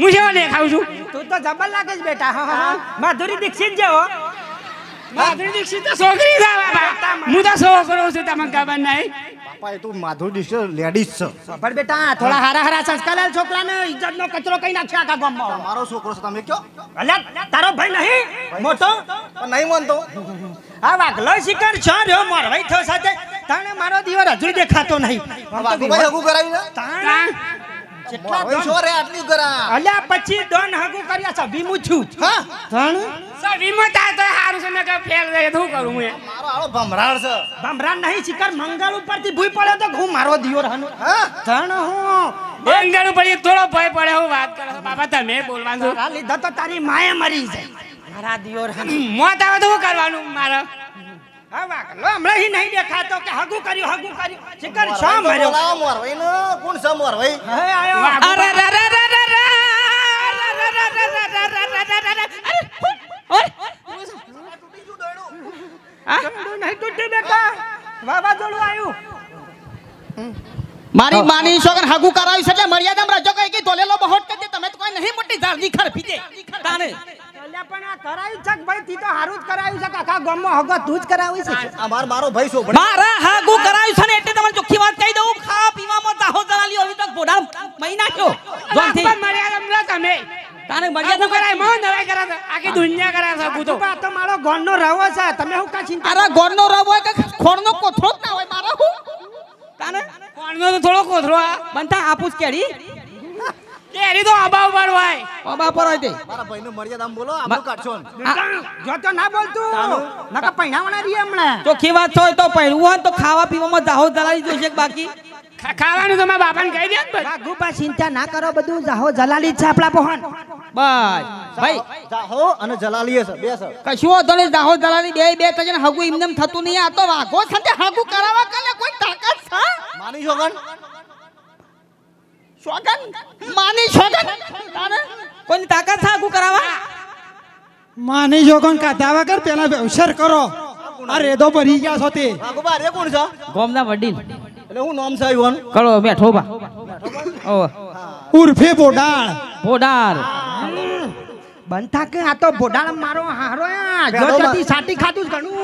હું જેવા ને ખાઉં છું તું તો જબર લાગે છે બેટા હા હા માધુરી દીક્ષિત જેવો માધુરી દીક્ષિત તો છોકરી છે બાપા હું તો છોકરો છું તમે ખબર નહીં બાપા એ તો માધુરી દીક્ષિત લેડીઝ છે ખબર બેટા થોડા હારા હારા સંસ્કાર છોકરાને ઇજ્જત નો કચરો કઈ નાખશે આખા ગામમાં મારો છોકરો છે તમે કયો અલે તારો ભાઈ નહીં મોટો નહીં માનતો હા વાઘલો શિકાર છો રહ્યો મારો ભાઈ થયો સાથે તાણે મારો દીવર હજુ દેખાતો નહીં વાઘુભાઈ હગું કરાવી તાણે કેટલા ઉપર થી રે પડે તો હારું હું મારો દિયો રહનો હું મંગળ પડી થોડો ભય પડે હું વાત કરો બાબા તમે બોલવાનું લીધા તો તારી માયા મરી જાય મારા દિયો મોત આવે તો કરવાનું મારા હમણાં નહીં દેખાતો કે હગુ કર્યું હગુ કર્યું શિકર શામ માર્યો મોર ભાઈ નો કોણ મારી માની છોકર હાગુ કરાવી છે એટલે મર્યાદામાં રજો કઈ કે તો લેલો કરી દે તમે તો કોઈ નહીં મોટી જાળજી ખરપી દે તાને ચોખ્ખી વાત કહી દઉં ખા પીવામાં તાહો દલાલી કરાય મો નવાય આખી દુનિયા કરા છે આ તો મારો ગોણનો રવો છે તમે હું કા ચિંતા અરે હોય કે ખોણનો ના હોય મારો થોડો કોથરો આ બનતા આપું જ કેડી એની તો આબા ઉપર હોય આબા ઉપર હોય તે મારા ભાઈને મર્યાદામાં બોલો આબો કાઢશો જો તો ના બોલતું નકા પૈણાવાના રીએ હમણે તો કે વાત હોય તો પૈણવું હોય તો ખાવા પીવામાં જાહો દલાલી જોશે બાકી ખાવાનું તો મારા બાપાને કહી દે બા ગુપા ચિંતા ના કરો બધું જાહો જલાલી છે આપણા પોહન બસ ભાઈ જાહો અને જલાલી છે બે સર કશું હોતો જાહો જલાલી બે બે તજન હગુ ઇમનેમ થતું નહીં આ તો વાઘો સાથે હગુ કરાવવા કને કોઈ તાકાત છે માની જોગન શોગન માની શોગન તારે કોઈની તાકાત છે આગું કરાવવા માની જોગન કાઢા વગર પેલા વ્યવસર કરો આ રેદો ભરી ગયા છો તે આગુબા રે કોણ છો ગોમના વડીલ એટલે હું નામ છે યુવાન કળો બેઠો બા ઓ ઉર્ફે બોડાળ બોડાળ બંથા કે આ તો બોડાળ મારો હારો જો સાટી ખાધું ઘણું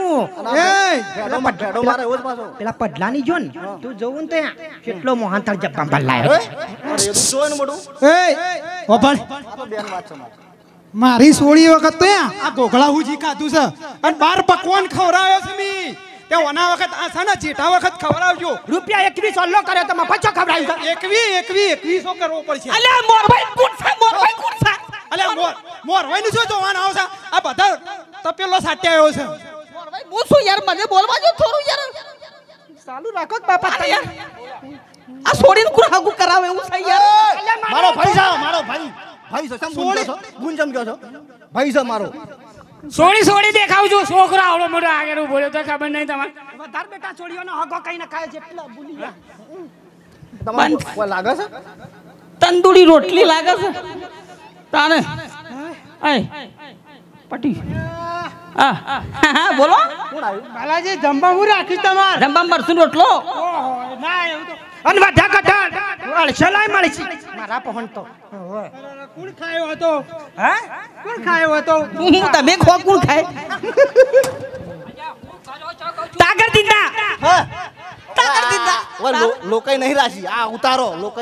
મારી સોળી વખત તો આ ગોગળા હુજી ખાધું છે અને બાર પકવાન ખવરાયો છે મી તે ઓના વખત આ સાના જેઠા વખત ખવડાવજો રૂપિયા 21 ઓલ્લો કર્યો તમે પાછો ખવડાવી 21 21 21 કરવો પડશે અલ્યા મોર ભાઈ કુટસા મોર ભાઈ કુટસા જોવાના આવશે આ બધા તપેલો સાટે આવ્યો છે હું યાર મને બોલવા જો થોડું યાર ચાલુ રાખો બાપા તમે આ છોડીને કુર હાગુ કરાવે એવું છે યાર મારો ભાઈ છે મારો ભાઈ ભાઈ છે સમ છો ગુંજમ ગયો છો ભાઈ છે મારો સોળી સોળી દેખાવજો છોકરો આવડો મોટો આગળ બોલ્યો તો ખબર નહીં તમારે તાર બેટા છોડીઓનો હગો કઈ ના ખાય જેટલા બોલી તમારે લાગે છે તંદુરી રોટલી લાગે છે તાને આય પટી બોલો બાલાજી જમવા હું રાખીશ તમારે જમવા મરસું રોટલો ના એવું તો અને વાઢા નહીં રાશી આ ઉતારો લોકો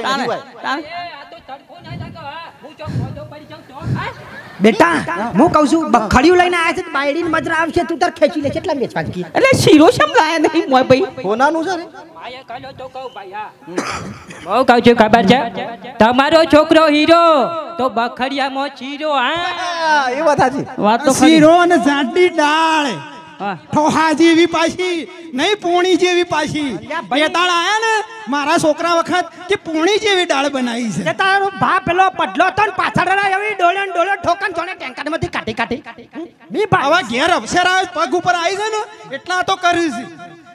બેટા હું કહું છું બખડિયું લઈને આવે છે બાયડીન મજરા આવશે તું તાર ખેંચી લે કેટલા મેચ વાંચી એટલે શીરો શમ લાયા નહીં મોય ભાઈ કોનાનું છે બહુ કહું છું ખબર છે તમારો છોકરો હીરો તો બખડિયામાં ચીરો હા એ વાત સાચી વાત તો શીરો અને ઝાંટી ડાળ ઠોહા જેવી પાછી નહીં પોણી જેવી પાછી બેતાળ આયા ને મારા છોકરા વખત કે પૂણી જેવી દાળ બનાવી છે તારો ભા પેલો પડલો તો પાછળ એવી ડોલે ડોલે ઠોકન જોને ટેન્કર માંથી કાટી કાઢી મી ભા હવે ઘેર અવસર આવે પગ ઉપર આવી છે ને એટલા તો કરી છે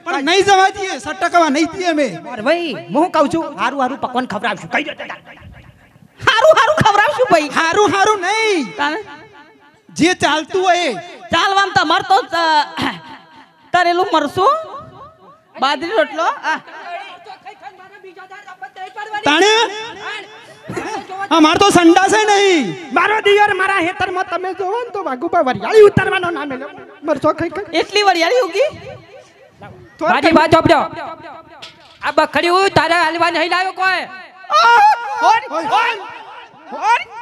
પણ નહીં જવા દઈએ સટકવા નહીં દઈએ અમે ભાઈ હું કહું છું હારું હારું પકવાન ખવડાવશું કઈ દો હારું હારું ખવડાવશું ભાઈ હારું હારું નહીં જે ચાલતું હોય ચાલવામ તમારે તો તરેલું મરશું બાદરી રોટલો આ અમાર તો સંડા છે નહીં મારો દિયર મારા હેતર હેતરમાં તમે જોવો ને તો વાઘુભાઈ વરિયાળી ઉતારવાનો નામે લો મરચો કઈ કઈ એટલી વરિયાળી ઉગી મારી વાત આપજો આ બખડી તારે હાલવા નહીં લાવ્યો કોઈ ઓય ઓય ઓય